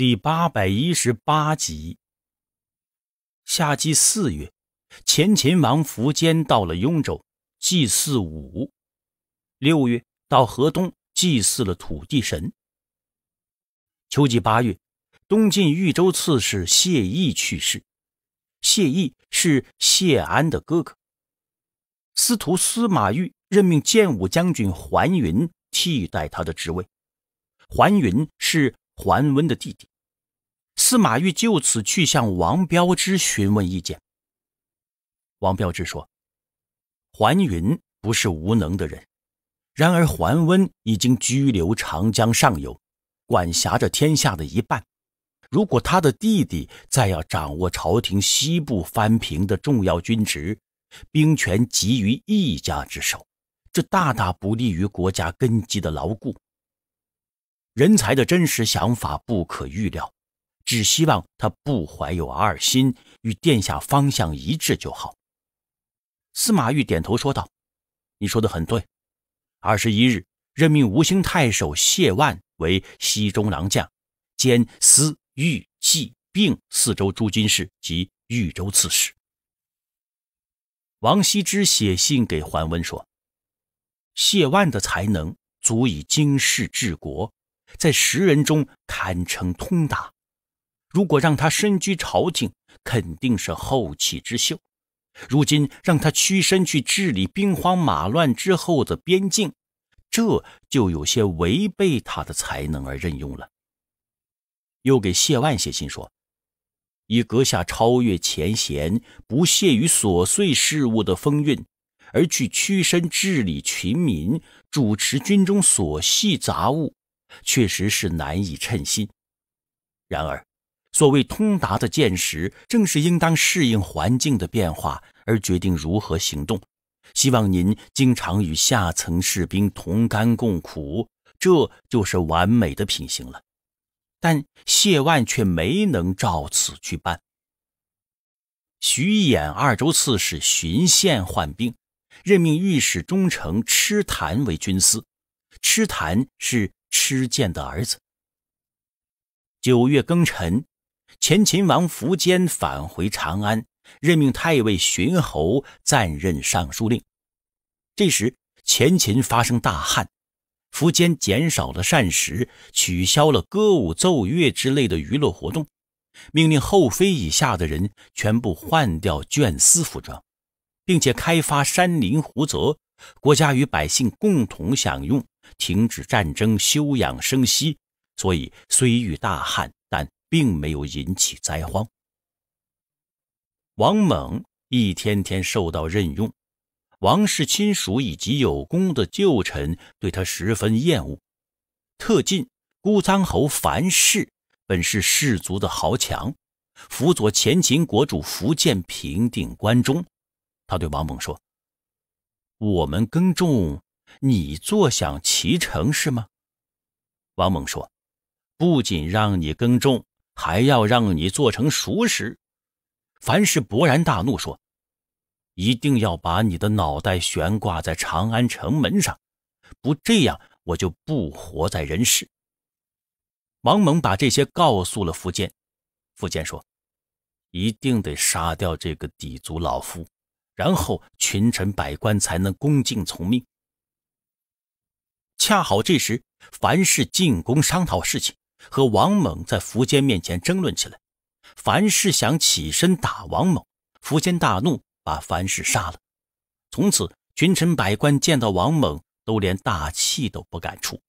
第八百一十八集。夏季四月，前秦王苻坚到了雍州，祭祀五；六月到河东祭祀了土地神。秋季八月，东晋豫州刺史谢毅去世。谢毅是谢安的哥哥。司徒司马昱任命建武将军桓云替代他的职位。桓云是桓温的弟弟。司马懿就此去向王彪之询问意见。王彪之说：“桓云不是无能的人，然而桓温已经居留长江上游，管辖着天下的一半。如果他的弟弟再要掌握朝廷西部藩平的重要军职，兵权集于一家之手，这大大不利于国家根基的牢固。人才的真实想法不可预料。”只希望他不怀有二心，与殿下方向一致就好。司马昱点头说道：“你说的很对。”二十一日，任命吴兴太守谢万为西中郎将，兼司、豫、冀、并四州诸军事及豫州刺史。王羲之写信给桓温说：“谢万的才能足以经世治国，在十人中堪称通达。”如果让他身居朝廷，肯定是后起之秀；如今让他屈身去治理兵荒马乱之后的边境，这就有些违背他的才能而任用了。又给谢万写信说：“以阁下超越前贤、不屑于琐碎事务的风韵，而去屈身治理群民、主持军中琐细杂物，确实是难以称心。然而。”所谓通达的见识，正是应当适应环境的变化而决定如何行动。希望您经常与下层士兵同甘共苦，这就是完美的品行了。但谢万却没能照此去办。徐衍二州刺史荀宪患病，任命御史中丞痴谭为军司。痴谭是痴建的儿子。九月庚辰。前秦王苻坚返回长安，任命太尉荀侯暂任尚书令。这时前秦发生大旱，苻坚减少了膳食，取消了歌舞奏乐之类的娱乐活动，命令后妃以下的人全部换掉绢丝服装，并且开发山林湖泽，国家与百姓共同享用，停止战争，休养生息。所以虽遇大旱，但。并没有引起灾荒。王猛一天天受到任用，王氏亲属以及有功的旧臣对他十分厌恶。特进孤苍侯樊氏本是氏族的豪强，辅佐前秦国主苻建平定关中。他对王猛说：“我们耕种，你坐享其成是吗？”王猛说：“不仅让你耕种。”还要让你做成熟食，凡事勃然大怒说：“一定要把你的脑袋悬挂在长安城门上，不这样我就不活在人世。”王蒙把这些告诉了苻坚，苻坚说：“一定得杀掉这个氐族老夫，然后群臣百官才能恭敬从命。”恰好这时，凡是进宫商讨事情。和王猛在苻坚面前争论起来，樊氏想起身打王猛，苻坚大怒，把樊氏杀了。从此，群臣百官见到王猛，都连大气都不敢出。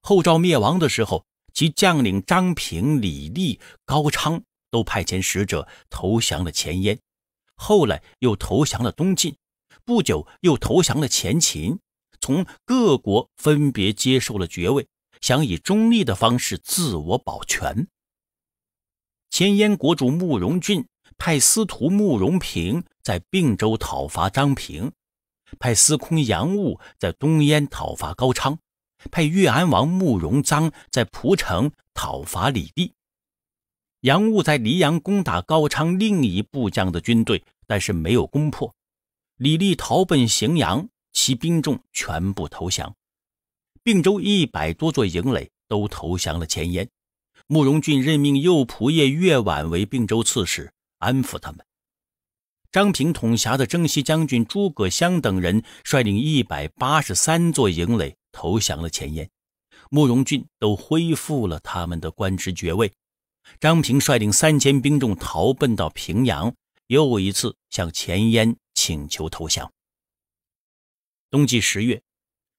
后赵灭亡的时候，其将领张平、李立、高昌都派遣使者投降了前燕，后来又投降了东晋，不久又投降了前秦，从各国分别接受了爵位。想以中立的方式自我保全。前燕国主慕容俊派司徒慕容平在并州讨伐张平，派司空杨务在东燕讨伐高昌，派越安王慕容臧在蒲城讨伐李帝。杨务在黎阳攻打高昌另一部将的军队，但是没有攻破。李立逃奔荥阳，其兵众全部投降。并州一百多座营垒都投降了前燕，慕容俊任命右仆射岳晚为并州刺史，安抚他们。张平统辖的征西将军诸葛湘等人率领一百八十三座营垒投降了前燕，慕容俊都恢复了他们的官职爵位。张平率领三千兵众逃奔到平阳，又一次向前燕请求投降。冬季十月。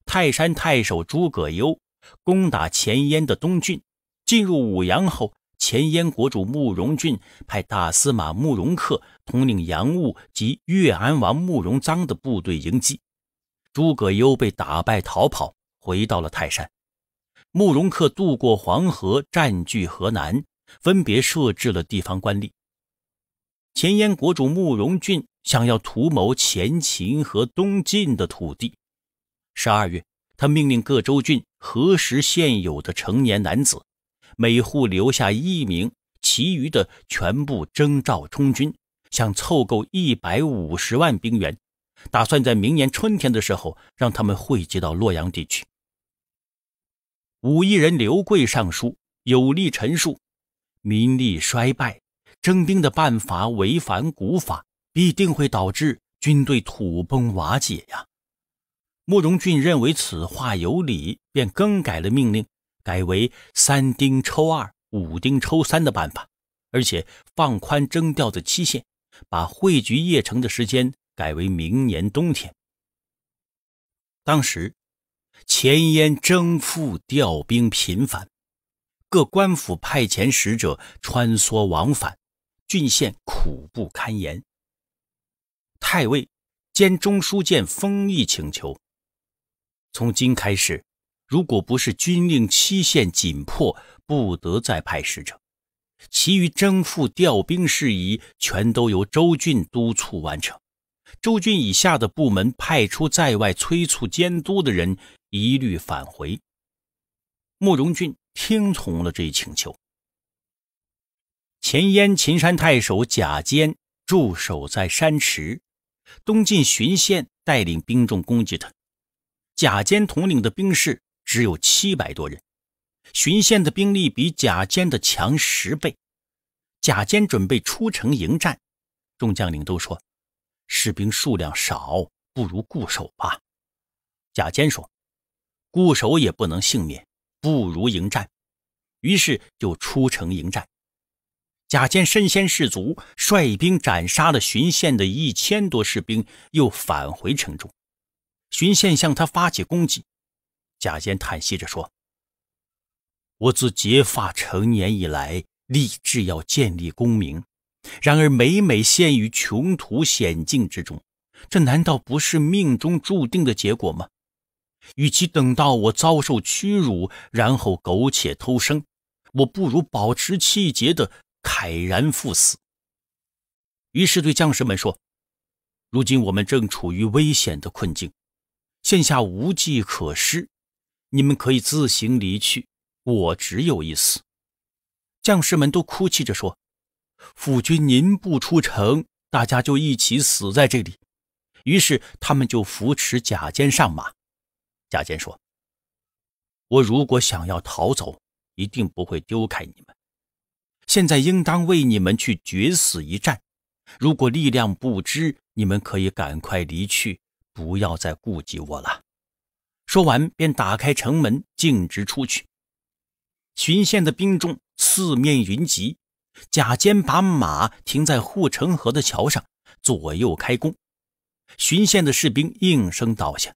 泰山太守诸葛攸攻打前燕的东郡，进入武阳后，前燕国主慕容俊派大司马慕容恪统领杨务及越安王慕容臧的部队迎击，诸葛攸被打败逃跑，回到了泰山。慕容恪渡过黄河，占据河南，分别设置了地方官吏。前燕国主慕容俊想要图谋前秦和东晋的土地。十二月，他命令各州郡核实现有的成年男子，每户留下一名，其余的全部征召充军，想凑够一百五十万兵员，打算在明年春天的时候让他们汇集到洛阳地区。武义人刘贵上书，有力陈述：民力衰败，征兵的办法违反古法，必定会导致军队土崩瓦解呀。慕容俊认为此话有理，便更改了命令，改为三丁抽二、五丁抽三的办法，而且放宽征调的期限，把汇聚邺城的时间改为明年冬天。当时前燕征赴调兵频繁，各官府派遣使者穿梭往返，郡县苦不堪言。太尉兼中书监封邑请求。从今开始，如果不是军令期限紧迫，不得再派使者。其余征赋、调兵事宜，全都由周俊督促完成。周俊以下的部门派出在外催促监督的人，一律返回。慕容俊听从了这一请求。前燕秦山太守贾坚驻守在山池，东晋巡县带领兵众攻击他。贾坚统领的兵士只有七百多人，巡县的兵力比贾坚的强十倍。贾坚准备出城迎战，众将领都说：“士兵数量少，不如固守吧。”贾坚说：“固守也不能幸免，不如迎战。”于是就出城迎战。贾坚身先士卒，率兵斩杀了巡县的一千多士兵，又返回城中。荀线向他发起攻击，贾坚叹息着说：“我自结发成年以来，立志要建立功名，然而每每陷于穷途险境之中，这难道不是命中注定的结果吗？与其等到我遭受屈辱，然后苟且偷生，我不如保持气节的慨然赴死。”于是对将士们说：“如今我们正处于危险的困境。”现下无计可施，你们可以自行离去，我只有一死。将士们都哭泣着说：“夫君，您不出城，大家就一起死在这里。”于是他们就扶持贾坚上马。贾坚说：“我如果想要逃走，一定不会丢开你们。现在应当为你们去决死一战。如果力量不支，你们可以赶快离去。”不要再顾及我了！说完，便打开城门，径直出去。巡线的兵众四面云集，贾坚把马停在护城河的桥上，左右开弓，巡线的士兵应声倒下。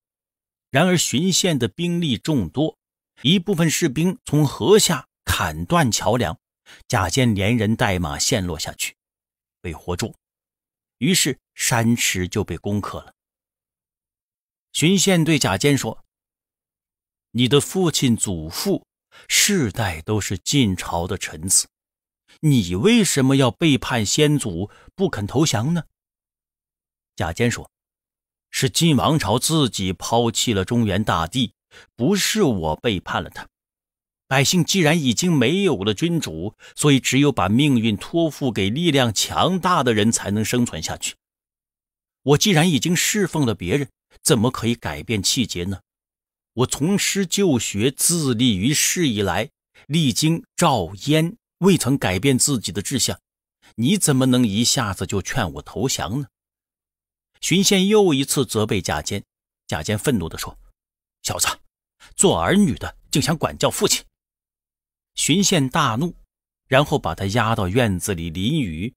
然而，巡线的兵力众多，一部分士兵从河下砍断桥梁，贾坚连人带马陷落下去，被活捉。于是，山池就被攻克了。荀羡对贾坚说：“你的父亲、祖父，世代都是晋朝的臣子，你为什么要背叛先祖，不肯投降呢？”贾坚说：“是晋王朝自己抛弃了中原大地，不是我背叛了他。百姓既然已经没有了君主，所以只有把命运托付给力量强大的人才能生存下去。我既然已经侍奉了别人。”怎么可以改变气节呢？我从师就学、自立于世以来，历经赵燕，未曾改变自己的志向。你怎么能一下子就劝我投降呢？荀县又一次责备贾坚，贾坚愤怒地说：“小子，做儿女的竟想管教父亲！”荀县大怒，然后把他押到院子里淋雨。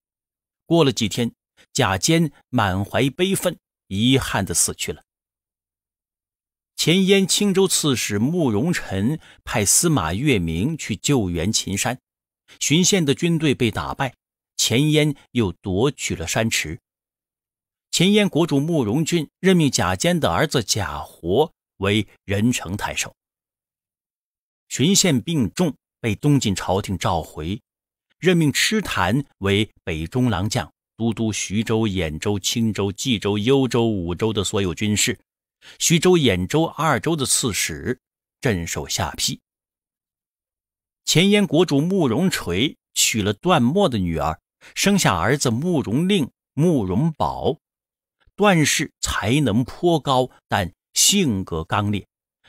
过了几天，贾坚满怀悲愤、遗憾地死去了。前燕青州刺史慕容辰派司马越明去救援秦山，巡县的军队被打败，前燕又夺取了山池。前燕国主慕容俊任命贾坚的儿子贾活为任城太守。巡县病重，被东晋朝廷召回，任命痴谈为北中郎将，都督徐州、兖州、青州、冀州、幽州五州的所有军事。徐州、兖州二州的刺史，镇守下邳。前燕国主慕容垂娶了段末的女儿，生下儿子慕容令、慕容宝。段氏才能颇高，但性格刚烈，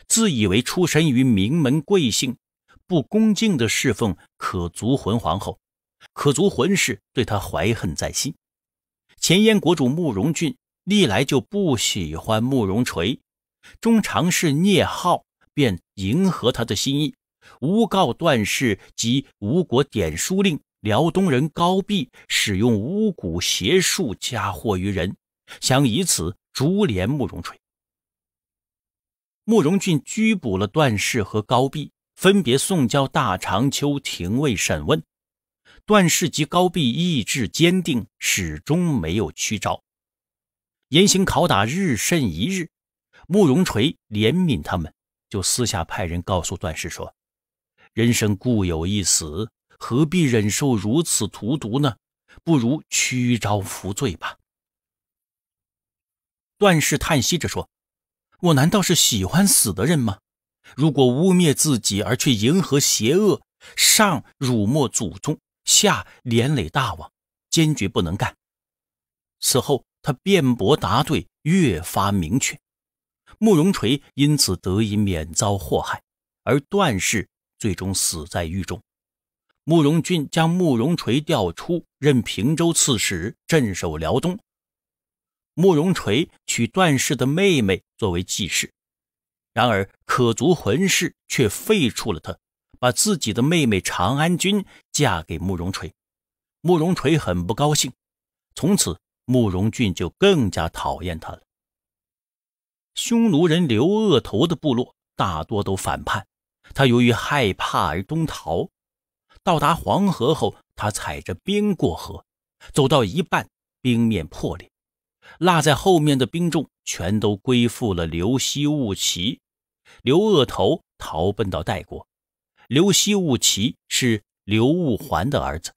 自以为出身于名门贵姓，不恭敬地侍奉可族浑皇后，可族浑氏对他怀恨在心。前燕国主慕容俊。历来就不喜欢慕容垂，中常试聂浩便迎合他的心意，诬告段氏及吴国典书令辽东人高弼使用巫蛊邪术加祸于人，想以此株连慕容垂。慕容俊拘捕了段氏和高弼，分别送交大长秋廷尉审问。段氏及高弼意志坚定，始终没有屈招。严刑拷打日甚一日，慕容垂怜悯他们，就私下派人告诉段氏说：“人生固有一死，何必忍受如此荼毒呢？不如屈招服罪吧。”段氏叹息着说：“我难道是喜欢死的人吗？如果污蔑自己而去迎合邪恶，上辱没祖宗，下连累大王，坚决不能干。”此后。他辩驳答对越发明确，慕容垂因此得以免遭祸害，而段氏最终死在狱中。慕容俊将慕容垂调出任平州刺史，镇守辽东。慕容垂娶段氏的妹妹作为继室，然而可族魂氏却废黜了他，把自己的妹妹长安君嫁给慕容垂。慕容垂很不高兴，从此。慕容俊就更加讨厌他了。匈奴人刘恶头的部落大多都反叛，他由于害怕而东逃，到达黄河后，他踩着冰过河，走到一半，冰面破裂，落在后面的兵众全都归附了刘西兀齐。刘恶头逃奔到代国，刘西兀齐是刘悟环的儿子。